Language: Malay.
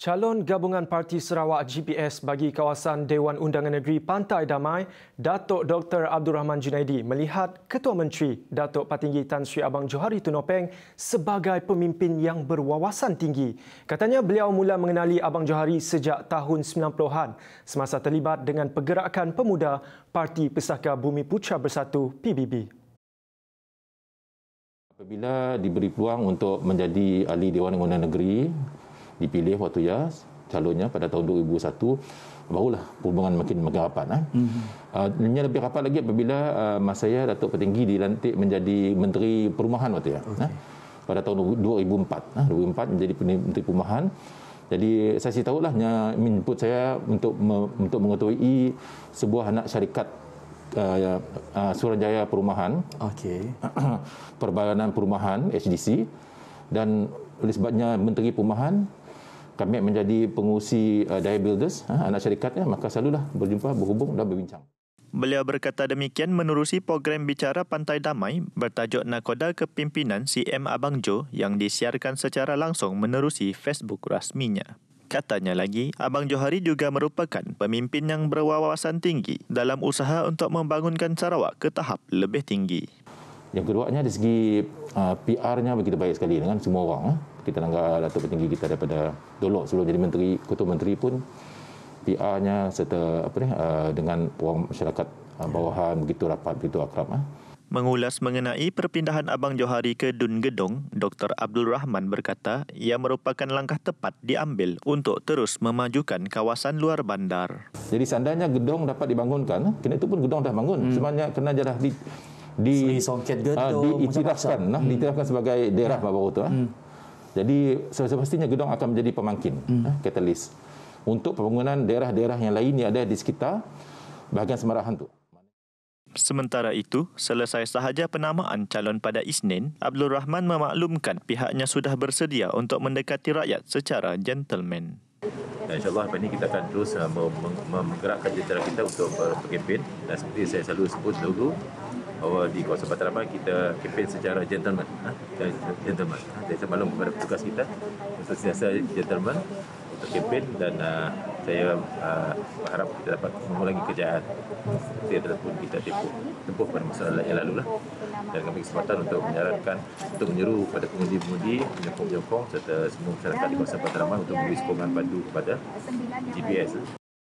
Calon Gabungan Parti Sarawak GPS bagi kawasan Dewan Undangan Negeri Pantai Damai, Datuk Dr. Abdul Rahman Junaidi melihat Ketua Menteri Datuk Patinggi Tan Sri Abang Johari Tunopeng sebagai pemimpin yang berwawasan tinggi. Katanya beliau mula mengenali Abang Johari sejak tahun 90-an semasa terlibat dengan pergerakan pemuda Parti Pesaka Bumi Putra Bersatu PBB. Apabila diberi peluang untuk menjadi ahli Dewan Undangan Negeri, dipilih waktu ya calonnya pada tahun 2001 barulah hubungan makin rapat eh. Mm-hmm. Uh, lebih rapat lagi apabila uh, masa saya Datuk Petinggi dilantik menjadi menteri perumahan waktu ya. Okay. Eh, pada tahun 2004 eh, 2004 menjadi menteri perumahan. Jadi saya sih tahulah nya input saya untuk me, untuk mengetuai sebuah anak syarikat uh, ah, uh, Suranjaya Perumahan. Okey. Perbadanan Perumahan HDC dan oleh sebabnya Menteri Perumahan kami menjadi pengurusi uh, daya builders uh, anak syarikatnya maka selalulah berjumpa berhubung dan berbincang Beliau berkata demikian menerusi program Bicara Pantai Damai bertajuk Nakoda Kepimpinan CM Abang Jo yang disiarkan secara langsung menerusi Facebook rasminya. Katanya lagi, Abang Johari juga merupakan pemimpin yang berwawasan tinggi dalam usaha untuk membangunkan Sarawak ke tahap lebih tinggi. Yang kedua, dari segi uh, PR-nya begitu baik sekali dengan semua orang. Eh kita langgar datuk petinggi kita daripada dolok sebelum jadi menteri ketua menteri pun PR-nya serta apa ni eh, dengan orang masyarakat uh, bawahan begitu rapat begitu akrab ah. Mengulas mengenai perpindahan Abang Johari ke Dun Gedong, Dr. Abdul Rahman berkata ia merupakan langkah tepat diambil untuk terus memajukan kawasan luar bandar. Jadi seandainya gedong dapat dibangunkan, kena itu pun gedong dah bangun. Hmm. Sebenarnya kena jadah di di Songket Gedong, uh, di, itirafkan, nah, hmm. sebagai daerah ya. bawah baru tu. Ah. Jadi semestinya gedung akan menjadi pemangkin katalis hmm. eh, untuk pembangunan daerah-daerah yang lain yang ada di sekitar bahagian Semarang Hantu. Sementara itu, selesai sahaja penamaan calon pada Isnin, Abdul Rahman memaklumkan pihaknya sudah bersedia untuk mendekati rakyat secara gentleman. Dan insyaAllah hari ini kita akan terus eh, menggerakkan jentera kita untuk berkempen. Dan seperti saya selalu sebut dulu, bahawa di kawasan Pataraman kita kempen secara gentleman ha? gentleman ha? jadi saya malam kepada petugas kita untuk sentiasa gentleman untuk kempen dan uh, saya uh, berharap kita dapat mengulangi kejayaan seperti yang telah kita tempuh, tempuh pada masalah yang lalu lah. dan kami kesempatan untuk menyarankan untuk menyeru kepada pengundi-pengundi penyokong-penyokong serta semua masyarakat di kawasan Pantaraman untuk memberi sokongan padu kepada GPS lah.